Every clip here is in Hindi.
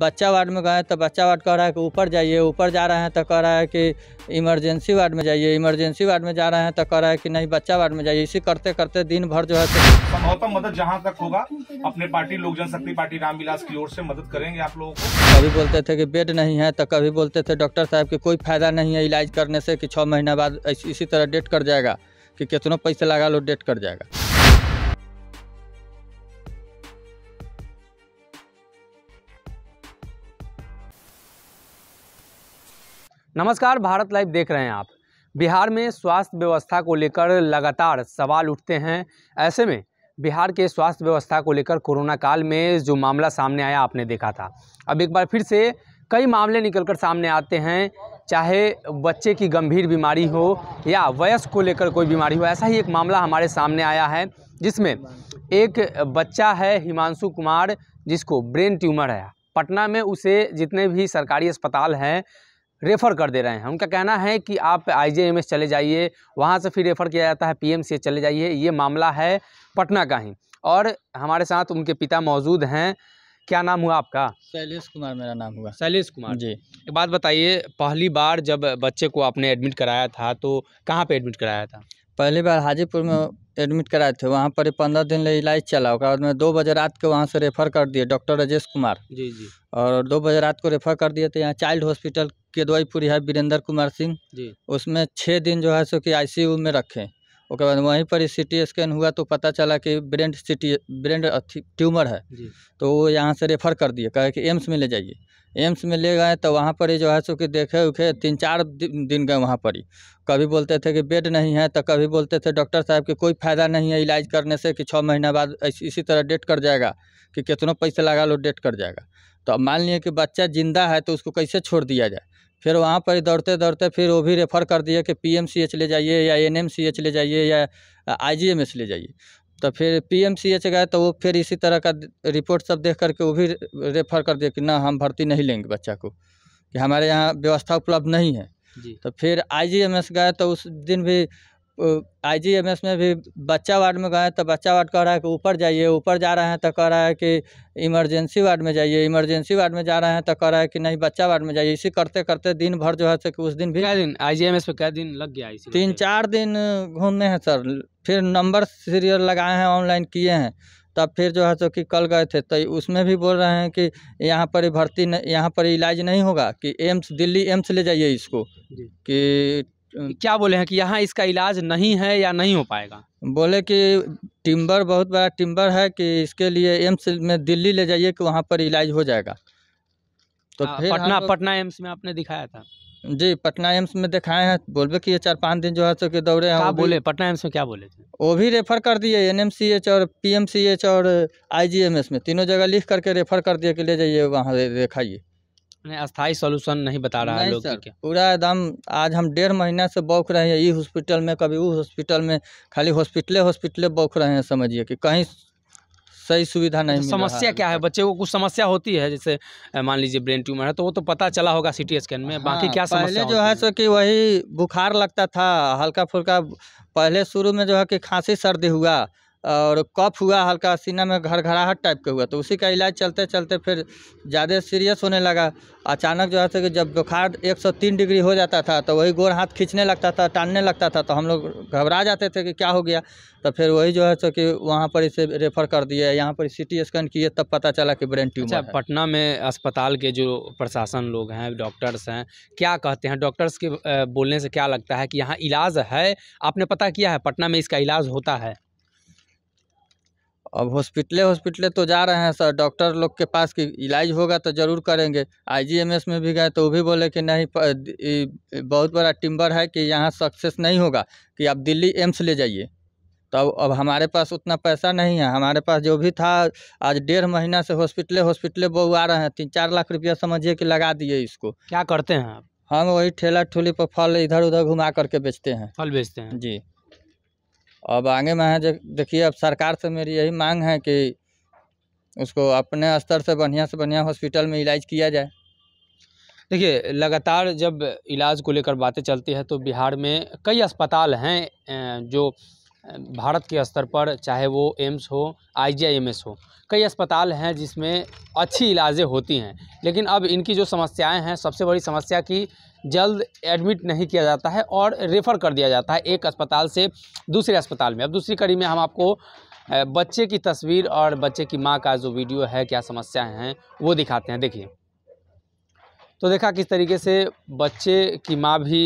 बच्चा वार्ड में गए तो बच्चा वार्ड कह रहा है कि ऊपर जाइए ऊपर जा रहे हैं तो कह रहा है कि इमरजेंसी वार्ड में जाइए इमरजेंसी वार्ड में जा रहे हैं तो कह रहा है कि नहीं बच्चा वार्ड में जाइए इसी करते करते दिन भर जो है तो मदद जहाँ तक होगा अपने पार्टी लोक जनशक्ति पार्टी रामविलास की ओर से मदद करेंगे आप लोगों को कभी बोलते थे कि बेड नहीं है तो कभी बोलते थे डॉक्टर साहब की कोई फायदा नहीं है इलाज करने से कि छः महीना बाद इसी तरह डेट कर जाएगा कि कितनों पैसे लगा लो डेट कर जाएगा नमस्कार भारत लाइव देख रहे हैं आप बिहार में स्वास्थ्य व्यवस्था को लेकर लगातार सवाल उठते हैं ऐसे में बिहार के स्वास्थ्य व्यवस्था को लेकर कोरोना काल में जो मामला सामने आया आपने देखा था अब एक बार फिर से कई मामले निकलकर सामने आते हैं चाहे बच्चे की गंभीर बीमारी हो या वयस्क को लेकर कोई बीमारी हो ऐसा ही एक मामला हमारे सामने आया है जिसमें एक बच्चा है हिमांशु कुमार जिसको ब्रेन ट्यूमर है पटना में उसे जितने भी सरकारी अस्पताल हैं रेफ़र कर दे रहे हैं उनका कहना है कि आप आई चले जाइए वहाँ से फिर रेफ़र किया जाता है पी चले जाइए ये मामला है पटना का ही और हमारे साथ उनके पिता मौजूद हैं क्या नाम हुआ आपका शैलेश कुमार मेरा नाम हुआ शैलेश कुमार जी एक बात बताइए पहली बार जब बच्चे को आपने एडमिट कराया था तो कहाँ पे एडमिट कराया था पहली बार हाजीपुर में एडमिट कराए थे वहाँ पर पंद्रह दिन ले इलाज चला उसके बाद में दो बजे रात को वहाँ से रेफ़र कर दिए डॉक्टर राजेश कुमार जी जी और दो बजे रात को रेफ़र कर दिए थे तो यहाँ चाइल्ड हॉस्पिटल केदवाईपुरी है वीरेंद्र कुमार सिंह जी उसमें छः दिन जो है सो कि आई में रखें उसके बाद वहीं पर सी टी स्कैन हुआ तो पता चला कि ब्रेंड सिटी ब्रेंड ट्यूमर है तो वो यहाँ से रेफ़र कर दिए कहे कि एम्स में ले जाइए एम्स में ले गए तो वहाँ पर ही जो है सो कि देखे उखे तीन चार दिन गए वहाँ पर ही कभी बोलते थे कि बेड नहीं है तो कभी बोलते थे डॉक्टर साहब कि कोई फ़ायदा नहीं है इलाज करने से कि छः महीना बाद इसी तरह डेट कर जाएगा कि कितनों पैसे लगा लो डेट कर जाएगा तो अब मान लिए कि बच्चा जिंदा है तो उसको कैसे छोड़ दिया जाए फिर वहाँ पर दौड़ते दौड़ते फिर वो भी रेफ़र कर दिए कि पी ले जाइए या एन ले जाइए या आईजीएमएस ले जाइए तो फिर पीएमसीएच गए तो वो फिर इसी तरह का रिपोर्ट सब देख करके वो भी रेफर कर दिया कि ना हम भर्ती नहीं लेंगे बच्चा को कि हमारे यहाँ व्यवस्था उपलब्ध नहीं है तो फिर आईजीएमएस गए तो उस दिन भी आईजीएमएस में भी बच्चा वार्ड में गए तो बच्चा वार्ड कह रहा है कि ऊपर जाइए ऊपर जा रहे हैं तो कह रहा है कि इमरजेंसी वार्ड में जाइए इमरजेंसी वार्ड में जा रहे हैं तो कह रहा है कि नहीं बच्चा वार्ड में जाइए इसी करते करते दिन भर जो है सो कि उस दिन भी क्या दिन आईजीएमएस पे क्या दिन लग गया तीन चार दिन घूमने हैं सर फिर नंबर सीरियल लगाए हैं ऑनलाइन किए हैं तब फिर जो है सो कि कल गए थे तो उसमें भी बोल रहे हैं कि यहाँ पर भर्ती यहाँ पर इलाज नहीं होगा कि एम्स दिल्ली एम्स ले जाइए इसको कि क्या बोले हैं कि यहाँ इसका इलाज नहीं है या नहीं हो पाएगा बोले कि टिम्बर बहुत बड़ा टिम्बर है कि इसके लिए एम्स में दिल्ली ले जाइए कि वहाँ पर इलाज हो जाएगा तो आ, हाँ, फिर पटना पटना एम्स में आपने दिखाया था जी पटना एम्स में दिखाए हैं बोलबे कि ये चार पाँच दिन जो है सो तो के दौड़े हैं बोले पटना एम्स में क्या बोले थे वो भी रेफर कर दिए एच और पीएमसीएच और एस में तीनों जगह लिख करके रेफर कर दिए कि ले जाइए वहाँ दिखाइए अस्थाई सोल्यूशन नहीं बता रहा है लोग पूरा एकदम आज हम डेढ़ महीना से बौख रहे हैं इस हॉस्पिटल में कभी उस हॉस्पिटल में खाली हॉस्पिटले हॉस्पिटले बौख रहे हैं समझिए कि कहीं सही सुविधा नहीं तो समस्या क्या है बच्चे को कुछ समस्या होती है जैसे मान लीजिए ब्रेन ट्यूमर है तो वो तो पता चला होगा सीटी स्कैन में बाकी हाँ, क्या समस्या जो है सो कि वही बुखार लगता था हल्का फुल्का पहले शुरू में जो है कि खांसी सर्दी हुआ और कफ हुआ हल्का सीना में घरघराहट टाइप का हुआ तो उसी का इलाज चलते चलते फिर ज़्यादा सीरियस होने लगा अचानक जो है कि जब बुखार 103 डिग्री हो जाता था तो वही गोर हाथ खींचने लगता था टालने लगता था तो हम लोग घबरा जाते थे कि क्या हो गया तो फिर वही जो है सो कि वहाँ पर इसे रेफ़र कर दिए यहाँ पर सी टी स्कैन किए तब पता चला कि ब्रेन ट्यूमर अच्छा, पटना में अस्पताल के जो प्रशासन लोग हैं डॉक्टर्स हैं क्या कहते हैं डॉक्टर्स के बोलने से क्या लगता है कि यहाँ इलाज है आपने पता किया है पटना में इसका इलाज होता है अब हॉस्पिटले हॉस्पिटले तो जा रहे हैं सर डॉक्टर लोग के पास कि इलाज होगा तो ज़रूर करेंगे आईजीएमएस में भी गए तो वो भी बोले कि नहीं बहुत बड़ा टिम्बर है कि यहाँ सक्सेस नहीं होगा कि आप दिल्ली एम्स ले जाइए तो अब हमारे पास उतना पैसा नहीं है हमारे पास जो भी था आज डेढ़ महीना से हॉस्पिटले हॉस्पिटले आ रहे हैं तीन चार लाख रुपया समझिए कि लगा दिए इसको क्या करते हैं आप हम वही ठेला ठुली पर फल इधर उधर घुमा करके बेचते हैं फल बेचते हैं जी अब आगे में है देखिए अब सरकार से मेरी यही मांग है कि उसको अपने स्तर से बढ़िया से बढ़िया हॉस्पिटल में इलाज किया जाए देखिए लगातार जब इलाज को लेकर बातें चलती है तो बिहार में कई अस्पताल हैं जो भारत के स्तर पर चाहे वो एम्स हो आईजीआईएमएस हो कई अस्पताल हैं जिसमें अच्छी इलाजें होती हैं लेकिन अब इनकी जो समस्याएं हैं सबसे बड़ी समस्या कि जल्द एडमिट नहीं किया जाता है और रेफ़र कर दिया जाता है एक अस्पताल से दूसरे अस्पताल में अब दूसरी कड़ी में हम आपको बच्चे की तस्वीर और बच्चे की माँ का जो वीडियो है क्या समस्याएँ हैं वो दिखाते हैं देखिए तो देखा किस तरीके से बच्चे की माँ भी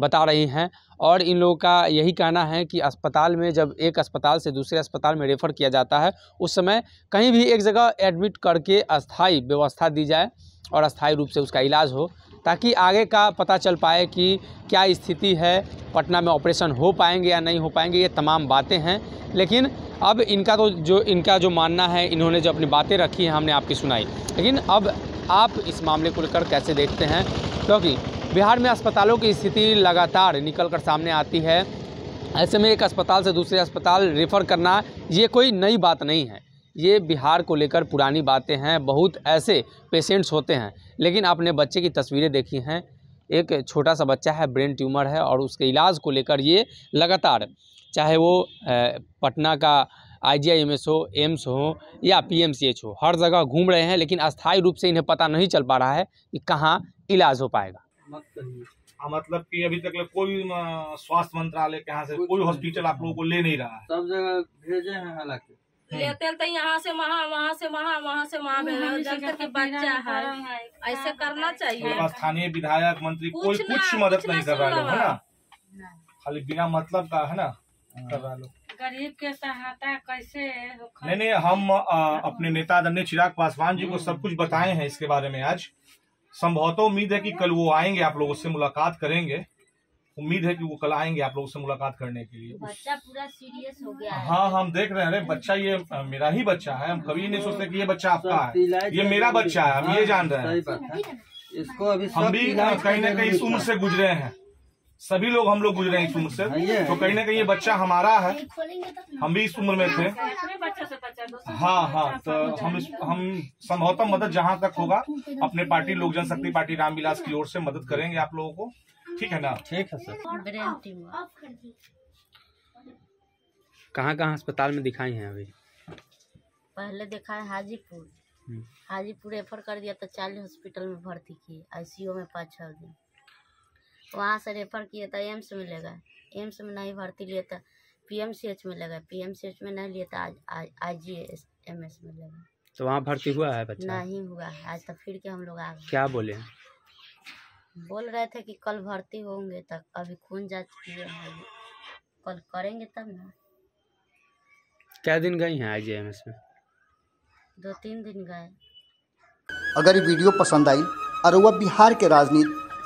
बता रही हैं और इन लोगों का यही कहना है कि अस्पताल में जब एक अस्पताल से दूसरे अस्पताल में रेफ़र किया जाता है उस समय कहीं भी एक जगह एडमिट करके अस्थाई व्यवस्था दी जाए और अस्थाई रूप से उसका इलाज हो ताकि आगे का पता चल पाए कि क्या स्थिति है पटना में ऑपरेशन हो पाएंगे या नहीं हो पाएंगे ये तमाम बातें हैं लेकिन अब इनका तो जो इनका जो मानना है इन्होंने जो अपनी बातें रखी हैं हमने आपकी सुनाई लेकिन अब आप इस मामले को लेकर कैसे देखते हैं क्योंकि तो बिहार में अस्पतालों की स्थिति लगातार निकल कर सामने आती है ऐसे में एक अस्पताल से दूसरे अस्पताल रेफ़र करना ये कोई नई बात नहीं है ये बिहार को लेकर पुरानी बातें हैं बहुत ऐसे पेशेंट्स होते हैं लेकिन आपने बच्चे की तस्वीरें देखी हैं एक छोटा सा बच्चा है ब्रेन ट्यूमर है और उसके इलाज को लेकर ये लगातार चाहे वो पटना का आईजीआईएमएस हो एम्स हो या पीएमसीएच हो हर जगह घूम रहे हैं लेकिन अस्थायी रूप से इन्हें पता नहीं चल पा रहा है कि कहाँ इलाज हो पाएगा मत करिए हाँ, मतलब कि अभी तक मतलब कोई स्वास्थ्य मंत्रालय के यहाँ से कोई हॉस्पिटल आप लोगों को ले नहीं रहा सब जगह भेजे है हालांकि लेते तो यहाँ से वहाँ वहाँ से वहाँ वहाँ से वहाँ के बच्चा है ऐसे करना चाहिए स्थानीय विधायक मंत्री कोई कुछ मदद नहीं कर रहा है ना खाली बिना मतलब का है ना हाँ। कर रहा लोग गरीब के सहायता कैसे नहीं नहीं हम आ, अपने नेता दमने चिराग पासवान जी को हाँ। सब कुछ बताए हैं इसके बारे में आज संभवतः उम्मीद है कि कल वो आएंगे आप लोगों से मुलाकात करेंगे उम्मीद है कि वो कल आएंगे आप लोगों से मुलाकात करने के लिए बच्चा पूरा सीरियस हो गया हाँ हम देख रहे हैं अरे बच्चा ये मेरा ही बच्चा है हम कभी नहीं सोचते कि ये बच्चा आपका है ये मेरा बच्चा है हम ये हाँ, जान रहे हैं इसको अभी हम भी हाँ, कहीं ना कहीं इस उम्र से गुजरे हैं सभी लोग हम लोग गुजरे हैं इस उम्र से तो कहीं ना कहीं ये बच्चा हमारा है तो हम भी इस उम्र में थे हाँ हाँ तो हम इस, हम संभवतः मदद जहाँ तक होगा अपने पार्टी लोक जनशक्ति पार्टी रामविलास की ओर से मदद करेंगे आप लोगों को ठीक है ना ठीक है सर कहाँ कहाँ अस्पताल में दिखाई हैं अभी पहले दिखाए है हाजीपुर हम्म। हाजीपुर रेफर कर दिया तो चालीस हॉस्पिटल में भर्ती किए आईसीयू में पाँच छः दिन वहाँ से रेफर किए तो एम्स में ले गए एम्स में नहीं भर्ती लिए तो पी एम सी एच में ले गए पी एम सी एच में नहीं लिए तो आज आई जी एम एस में ले गए तो वहाँ भर्ती हुआ है बच्चा नहीं हुआ है आज तक तो फिर के हम लोग आ गए क्या बोले बोल रहे थे कि कल भर्ती होंगे तो अभी खून जाँच किए हैं कल करेंगे तब ना क्या दिन गई हैं आई एम एस में दो तीन दिन गए अगर ये वीडियो पसंद आई और वह बिहार के राजनीति